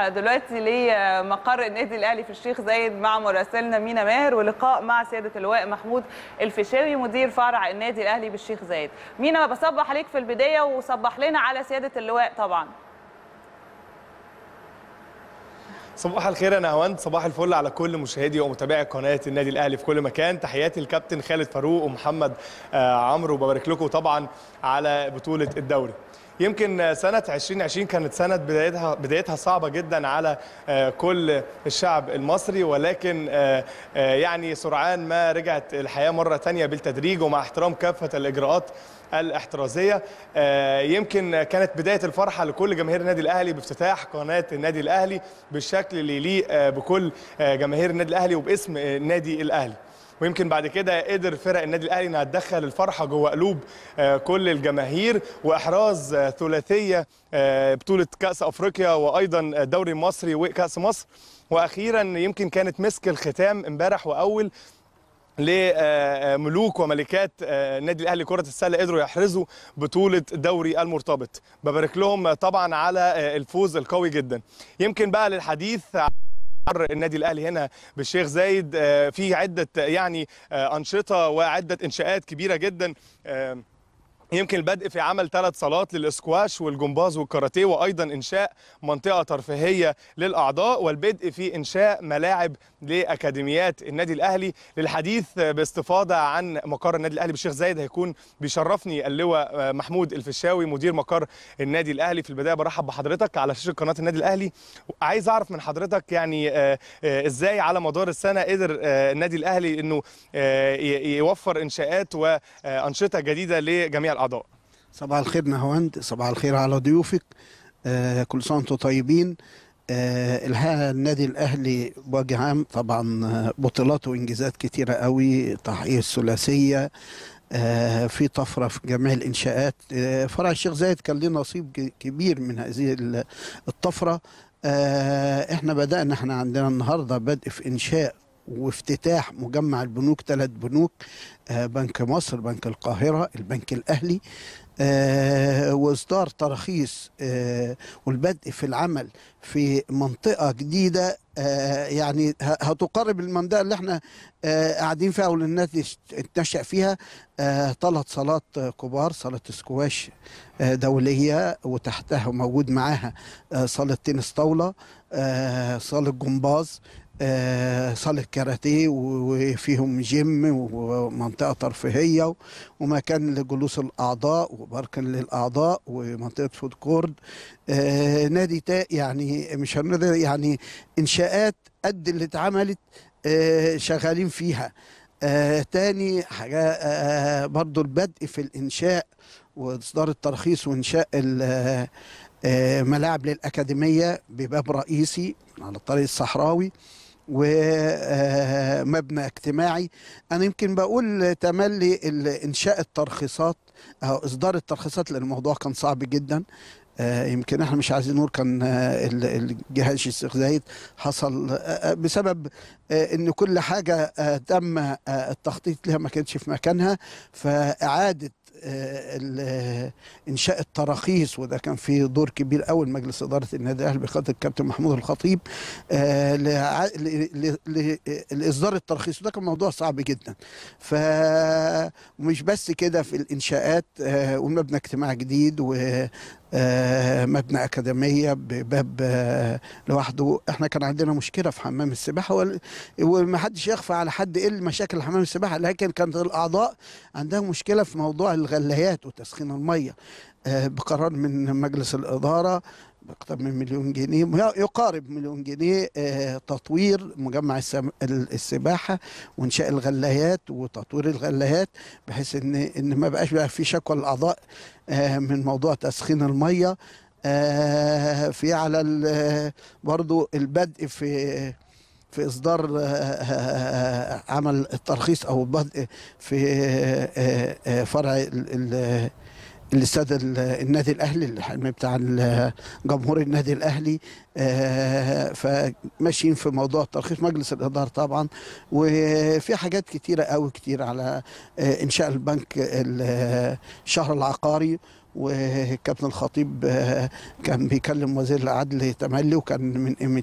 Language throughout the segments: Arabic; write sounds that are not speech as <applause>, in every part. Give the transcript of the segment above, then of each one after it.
دلوقتي ليه مقر النادي الاهلي في الشيخ زايد مع مراسلنا مينا ماهر ولقاء مع سياده اللواء محمود الفيشاوي مدير فرع النادي الاهلي بالشيخ زايد مينا بصبح عليك في البدايه وصبح لنا على سياده اللواء طبعا صباح الخير يا هوند صباح الفل على كل مشاهدي ومتابعي قناه النادي الاهلي في كل مكان تحياتي الكابتن خالد فاروق ومحمد آه، عمرو وببارك لكم طبعا على بطوله الدوري يمكن سنة 2020 كانت سنة بدايتها بدايتها صعبة جدا على آه، كل الشعب المصري ولكن آه، آه، يعني سرعان ما رجعت الحياة مرة ثانية بالتدريج ومع احترام كافة الإجراءات الاحترازيه يمكن كانت بدايه الفرحه لكل جماهير النادي الاهلي بافتتاح قناه النادي الاهلي بالشكل اللي يليق بكل جماهير النادي الاهلي وباسم النادي الاهلي ويمكن بعد كده قدر فرق النادي الاهلي انها تدخل الفرحه جوه قلوب آه، كل الجماهير واحراز آه، ثلاثيه آه، بطوله كاس افريقيا وايضا دوري مصري وكاس مصر واخيرا يمكن كانت مسك الختام امبارح واول لملوك وملكات النادي الاهلي كره السله قدروا يحرزوا بطوله دوري المرتبط ببارك لهم طبعا على الفوز القوي جدا يمكن بقى للحديث النادي الاهلي هنا بالشيخ زايد آه، في عده يعني آه، انشطه وعده انشاءات كبيره جدا آه، يمكن البدء في عمل ثلاث صالات للاسكواش والجمباز والكاراتيه وايضا انشاء منطقه ترفيهيه للاعضاء والبدء في انشاء ملاعب لاكاديميات النادي الاهلي للحديث باستفاضه عن مقر النادي الاهلي بالشيخ زايد هيكون بيشرفني اللواء محمود الفيشاوي مدير مقر النادي الاهلي في البدايه برحب بحضرتك على شاشه قناه النادي الاهلي عايز اعرف من حضرتك يعني آه، آه، ازاي على مدار السنه قدر آه، النادي الاهلي انه يوفر انشاءات وانشطه جديده لجميع الأعضاء. الاعضاء صباح الخير نهواند صباح الخير على ضيوفك آه كل سنه وانتم طيبين آه النادي الاهلي بوجه عام طبعا آه، بطولات وانجازات كثيره قوي تحقيق الثلاثيه آه في طفره في جميع الانشاءات آه فرع الشيخ زايد كان له نصيب كبير من هذه الطفره آه احنا بدانا احنا عندنا النهارده بدء في انشاء وافتتاح مجمع البنوك ثلاث بنوك آه، بنك مصر بنك القاهرة البنك الأهلي آه، واصدار تراخيص آه، والبدء في العمل في منطقه جديده يعني هتقرب المنطقه اللي احنا قاعدين فيها والناس اتنشأ فيها ثلاث صالات كبار صاله سكواش دوليه وتحتها موجود معاها صاله تنس طاوله صاله جمباز آه، صاله كاراتيه وفيهم جيم ومنطقه ترفيهيه ومكان لجلوس الاعضاء وبارك للاعضاء ومنطقه فود كورد آه، نادي تاء يعني مش يعني انشاءات قد اللي اتعملت آه، شغالين فيها تاني حاجة برضو البدء في الإنشاء وإصدار الترخيص وإنشاء ملاعب للأكاديمية بباب رئيسي على الطريق الصحراوي ومبنى اجتماعي انا يمكن بقول تملي انشاء الترخيصات او اصدار الترخيصات لان الموضوع كان صعب جدا آه، يمكن احنا مش عايزين نقول كان آه، الجهاز الاستغذائي حصل آه، بسبب ان كل حاجه تم التخطيط لها ما كانتش في مكانها فاعاده آه، انشاء التراخيص وده كان في دور كبير قوي مجلس اداره النادي الاهلي بقياده الكابتن محمود الخطيب آه، لاصدار التراخيص وده كان موضوع صعب جدا فمش بس كده في الانشاءات آه، ومبنى اجتماع جديد آه، مبنى اكاديميه بباب آه، لوحده احنا كان عندنا مشكله في حمام السباحه ومحدش يخفى على حد ايه مشاكل حمام السباحه لكن كانت الاعضاء عندها مشكله في موضوع الغلايات وتسخين الميه آه، بقرار من مجلس الإدارة أكثر من مليون جنيه يقارب مليون جنيه آه، تطوير مجمع السباحة وإنشاء الغلايات وتطوير الغلايات بحيث إن إن ما بقاش بقى في شكوى الأعضاء آه، من موضوع تسخين المية في على برضو البدء في في اصدار عمل الترخيص او البدء في فرع الاستاد النادي الاهلي الحلم بتاع جمهور النادي الاهلي آه، فماشيين في موضوع ترخيص مجلس الاداره طبعا وفي حاجات كتيره قوي كتير على آه، انشاء البنك الشهر العقاري وكابتن الخطيب آه، كان بيكلم وزير العدل تملي وكان من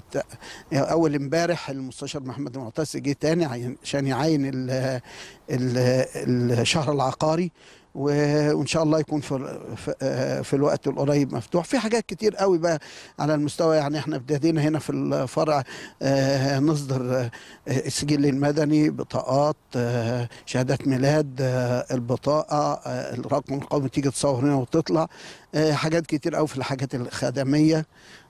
اول امبارح المستشار محمد المعتز جه تاني عشان يعين الشهر العقاري وان شاء الله يكون في آه، في الوقت القريب مفتوح في حاجات كتير قوي بقى على المستوى يعني احنا ابتدينا هنا في الفرع آه، نصدر آه، السجل المدني بطاقات شهادات ميلاد البطاقه الرقم القومي تيجي تصور هنا وتطلع حاجات كتير قوي في الحاجات الخدميه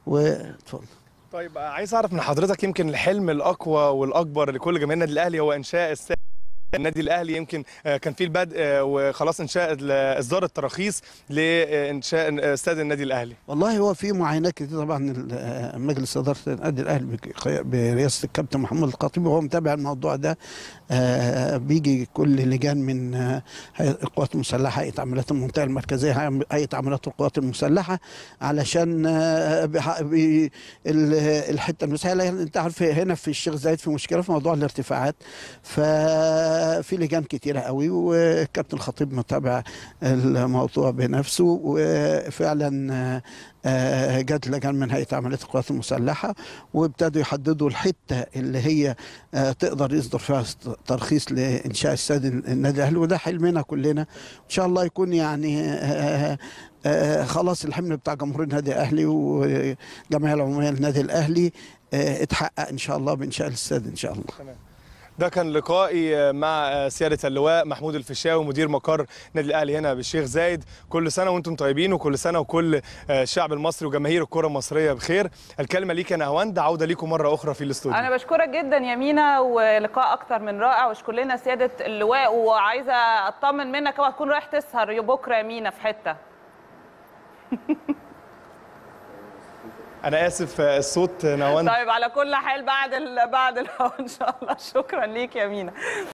واتفضل طيب عايز اعرف من حضرتك يمكن الحلم الاقوى والاكبر لكل جماهير النادي الاهلي هو انشاء الساحه النادي الاهلي يمكن آه، كان في البدء آه، وخلاص انشاء اصدار التراخيص لانشاء استاد النادي الاهلي والله هو في معاينات كتير طبعا آه، مجلس اداره النادي الاهلي برئاسه الكابتن محمود القطيب وهو متابع الموضوع ده بيجي كل لجان من هيئه القوات المسلحه هيئه عمليات المنطقه المركزيه هيئه عمليات القوات المسلحه علشان الحته المسائيه انت عارف هنا في الشيخ زايد في مشكله في موضوع الارتفاعات ف ففي لجان كتيرة قوي والكابتن الخطيب متابع الموضوع بنفسه وفعلا آه، جت لجان من هيئه عمليات القوات المسلحه وابتدوا يحددوا الحته اللي هي آه، تقدر يصدر فيها ترخيص لانشاء استاد النادي الاهلي وده حلمنا كلنا ان شاء الله يكون يعني آه، خلاص الحمل بتاع جمهور النادي الاهلي والجمعيه العموميه للنادي الاهلي اتحقق ان شاء الله بانشاء الاستاد ان شاء الله تمام. ده كان لقائي مع سياده اللواء محمود الفيشاوي مدير مقر النادي الاهلي هنا بالشيخ زايد كل سنه وانتم طيبين وكل سنه وكل الشعب المصري وجماهير الكره المصريه بخير الكلمه ليك انا هوند عوده ليكم مره اخرى في الاستوديو انا بشكرك جدا يا مينا ولقاء اكتر من رائع واشكر لنا سياده اللواء وعايزه اطمن منك اوعى تكون رايح تسهر بكره يا مينا في حته <laughs> انا اسف آه، الصوت نوان طيب على كل حال بعد بعد الهوا ان شاء الله شكرا ليك يا مينا